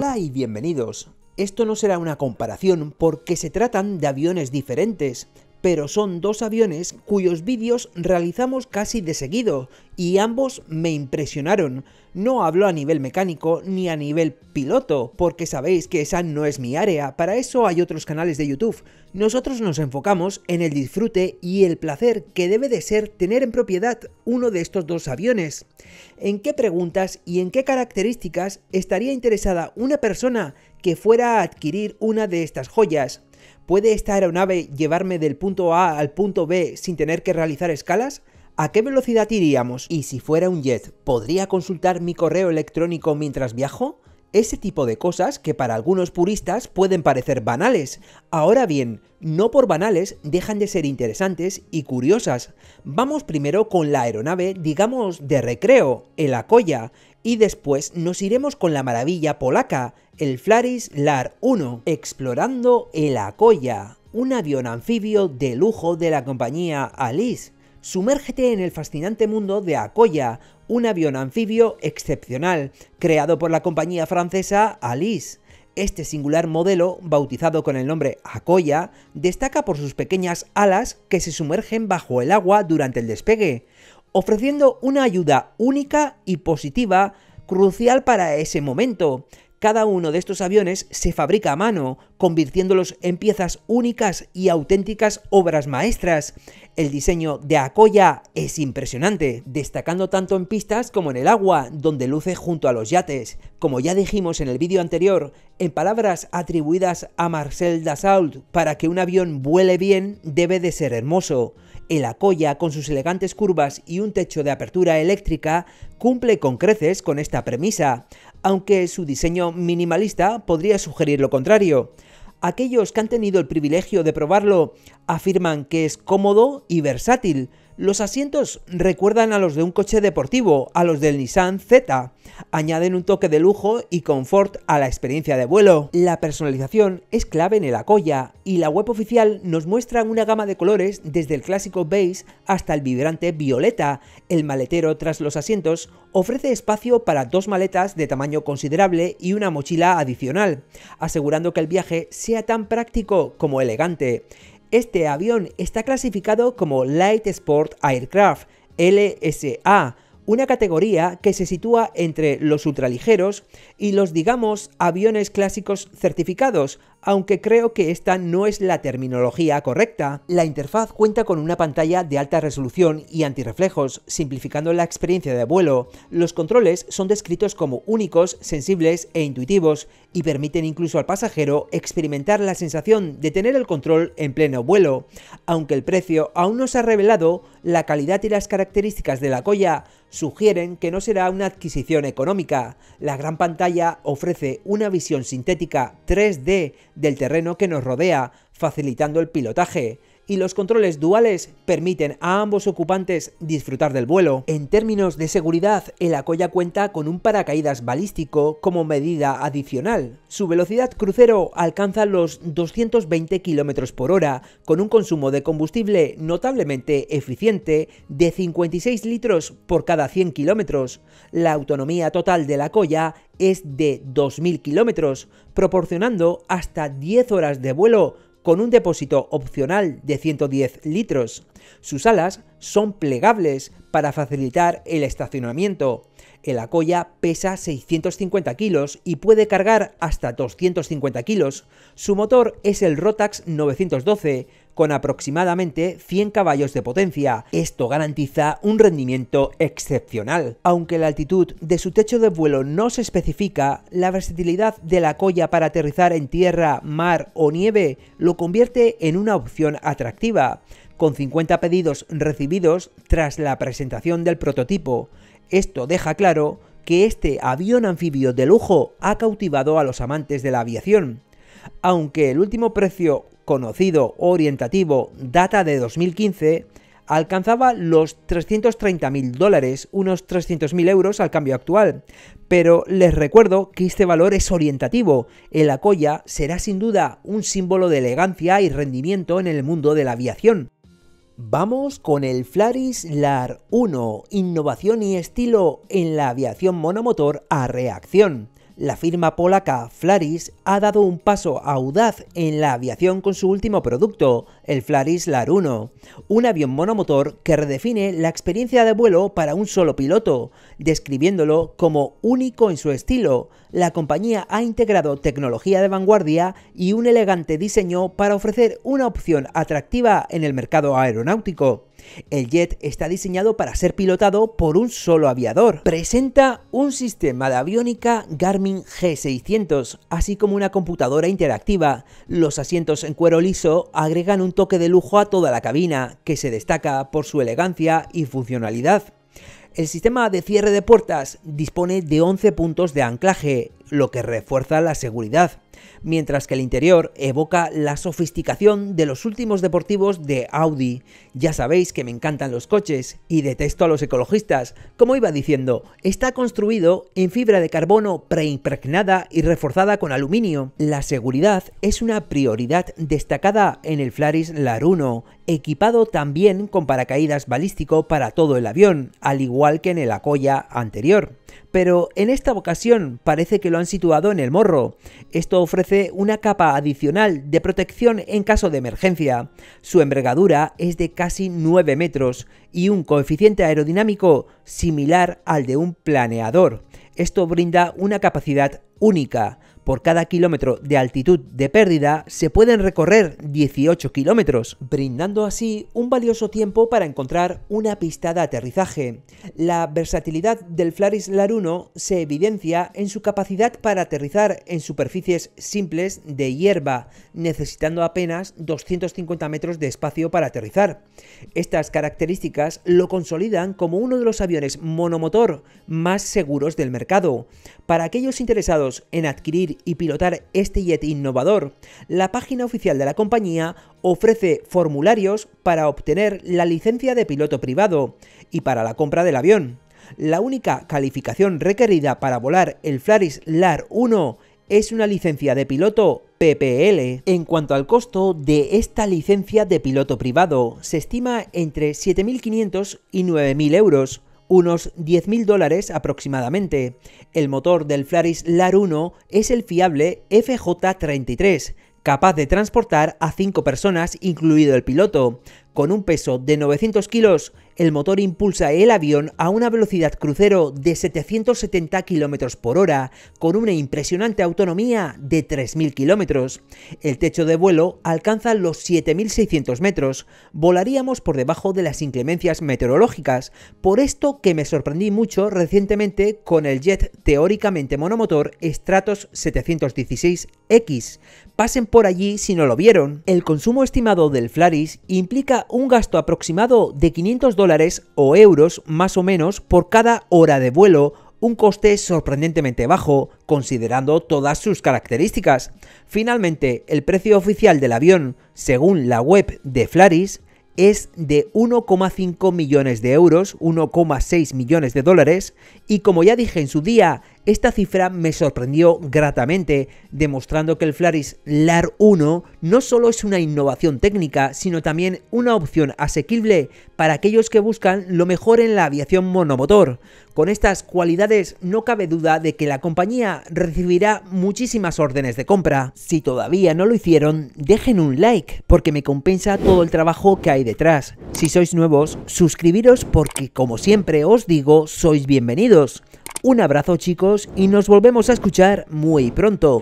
Hola y bienvenidos. Esto no será una comparación porque se tratan de aviones diferentes, pero son dos aviones cuyos vídeos realizamos casi de seguido, y ambos me impresionaron. No hablo a nivel mecánico ni a nivel piloto, porque sabéis que esa no es mi área, para eso hay otros canales de YouTube. Nosotros nos enfocamos en el disfrute y el placer que debe de ser tener en propiedad uno de estos dos aviones. ¿En qué preguntas y en qué características estaría interesada una persona que fuera a adquirir una de estas joyas? ¿Puede esta aeronave llevarme del punto A al punto B sin tener que realizar escalas? ¿A qué velocidad iríamos? ¿Y si fuera un jet, podría consultar mi correo electrónico mientras viajo? Ese tipo de cosas que para algunos puristas pueden parecer banales. Ahora bien, no por banales dejan de ser interesantes y curiosas. Vamos primero con la aeronave, digamos, de recreo, el Akoya, y después nos iremos con la maravilla polaca, el Flaris Lar 1, explorando el Akoya, un avión anfibio de lujo de la compañía Alice. Sumérgete en el fascinante mundo de Akoya, un avión anfibio excepcional, creado por la compañía francesa Alice. Este singular modelo, bautizado con el nombre Akoya, destaca por sus pequeñas alas que se sumergen bajo el agua durante el despegue ofreciendo una ayuda única y positiva crucial para ese momento. Cada uno de estos aviones se fabrica a mano, convirtiéndolos en piezas únicas y auténticas obras maestras. El diseño de Akoya es impresionante, destacando tanto en pistas como en el agua, donde luce junto a los yates. Como ya dijimos en el vídeo anterior, en palabras atribuidas a Marcel Dassault, para que un avión vuele bien debe de ser hermoso. El Akoya, con sus elegantes curvas y un techo de apertura eléctrica, cumple con creces con esta premisa, aunque su diseño minimalista podría sugerir lo contrario. Aquellos que han tenido el privilegio de probarlo afirman que es cómodo y versátil, los asientos recuerdan a los de un coche deportivo, a los del Nissan Z. Añaden un toque de lujo y confort a la experiencia de vuelo. La personalización es clave en el Acoya y la web oficial nos muestra una gama de colores desde el clásico beige hasta el vibrante violeta. El maletero tras los asientos ofrece espacio para dos maletas de tamaño considerable y una mochila adicional, asegurando que el viaje sea tan práctico como elegante. Este avión está clasificado como Light Sport Aircraft, LSA, una categoría que se sitúa entre los ultraligeros y los, digamos, aviones clásicos certificados, aunque creo que esta no es la terminología correcta. La interfaz cuenta con una pantalla de alta resolución y antirreflejos, simplificando la experiencia de vuelo. Los controles son descritos como únicos, sensibles e intuitivos, y permiten incluso al pasajero experimentar la sensación de tener el control en pleno vuelo. Aunque el precio aún no se ha revelado, la calidad y las características de la colla sugieren que no será una adquisición económica. La gran pantalla ofrece una visión sintética 3D del terreno que nos rodea, facilitando el pilotaje y los controles duales permiten a ambos ocupantes disfrutar del vuelo. En términos de seguridad, el Acoya cuenta con un paracaídas balístico como medida adicional. Su velocidad crucero alcanza los 220 km por hora, con un consumo de combustible notablemente eficiente de 56 litros por cada 100 km. La autonomía total de la es de 2.000 km, proporcionando hasta 10 horas de vuelo con un depósito opcional de 110 litros. Sus alas son plegables para facilitar el estacionamiento. El acoya pesa 650 kilos y puede cargar hasta 250 kilos. Su motor es el Rotax 912, con aproximadamente 100 caballos de potencia. Esto garantiza un rendimiento excepcional. Aunque la altitud de su techo de vuelo no se especifica, la versatilidad de la colla para aterrizar en tierra, mar o nieve lo convierte en una opción atractiva, con 50 pedidos recibidos tras la presentación del prototipo. Esto deja claro que este avión anfibio de lujo ha cautivado a los amantes de la aviación. Aunque el último precio conocido orientativo data de 2015, alcanzaba los 330.000 dólares, unos 300.000 euros al cambio actual. Pero les recuerdo que este valor es orientativo. El acoya será sin duda un símbolo de elegancia y rendimiento en el mundo de la aviación. Vamos con el Flaris LAR 1, innovación y estilo en la aviación monomotor a reacción. La firma polaca Flaris ha dado un paso audaz en la aviación con su último producto, el Flaris Laruno, un avión monomotor que redefine la experiencia de vuelo para un solo piloto, describiéndolo como único en su estilo. La compañía ha integrado tecnología de vanguardia y un elegante diseño para ofrecer una opción atractiva en el mercado aeronáutico. El jet está diseñado para ser pilotado por un solo aviador. Presenta un sistema de aviónica Garmin G600, así como una computadora interactiva. Los asientos en cuero liso agregan un toque de lujo a toda la cabina, que se destaca por su elegancia y funcionalidad. El sistema de cierre de puertas dispone de 11 puntos de anclaje, lo que refuerza la seguridad mientras que el interior evoca la sofisticación de los últimos deportivos de Audi. Ya sabéis que me encantan los coches y detesto a los ecologistas. Como iba diciendo, está construido en fibra de carbono preimpregnada y reforzada con aluminio. La seguridad es una prioridad destacada en el Flaris Laruno, equipado también con paracaídas balístico para todo el avión, al igual que en el Acoya anterior. Pero en esta ocasión parece que lo han situado en el morro. Esto ofrece una capa adicional de protección en caso de emergencia. Su envergadura es de casi 9 metros y un coeficiente aerodinámico similar al de un planeador. Esto brinda una capacidad única. Por cada kilómetro de altitud de pérdida se pueden recorrer 18 kilómetros, brindando así un valioso tiempo para encontrar una pista de aterrizaje. La versatilidad del Flaris Laruno se evidencia en su capacidad para aterrizar en superficies simples de hierba, necesitando apenas 250 metros de espacio para aterrizar. Estas características lo consolidan como uno de los aviones monomotor más seguros del mercado. Para aquellos interesados en adquirir y pilotar este jet innovador, la página oficial de la compañía ofrece formularios para obtener la licencia de piloto privado y para la compra del avión. La única calificación requerida para volar el Flaris LAR 1 es una licencia de piloto PPL. En cuanto al costo de esta licencia de piloto privado, se estima entre 7.500 y 9.000 euros, unos 10.000 dólares aproximadamente. El motor del Flaris LAR 1 es el fiable FJ33, capaz de transportar a 5 personas incluido el piloto, con un peso de 900 kilos, el motor impulsa el avión a una velocidad crucero de 770 km por hora, con una impresionante autonomía de 3.000 km. El techo de vuelo alcanza los 7.600 metros. Volaríamos por debajo de las inclemencias meteorológicas, por esto que me sorprendí mucho recientemente con el jet teóricamente monomotor Stratos 716X. Pasen por allí si no lo vieron. El consumo estimado del Flaris implica un gasto aproximado de 500 dólares o euros más o menos por cada hora de vuelo, un coste sorprendentemente bajo considerando todas sus características. Finalmente, el precio oficial del avión, según la web de Flaris, es de 1,5 millones de euros, 1,6 millones de dólares, y como ya dije en su día, esta cifra me sorprendió gratamente, demostrando que el Flaris LAR 1 no solo es una innovación técnica, sino también una opción asequible para aquellos que buscan lo mejor en la aviación monomotor. Con estas cualidades no cabe duda de que la compañía recibirá muchísimas órdenes de compra. Si todavía no lo hicieron, dejen un like, porque me compensa todo el trabajo que hay detrás. Si sois nuevos, suscribiros porque como siempre os digo, sois bienvenidos. Un abrazo chicos y nos volvemos a escuchar muy pronto.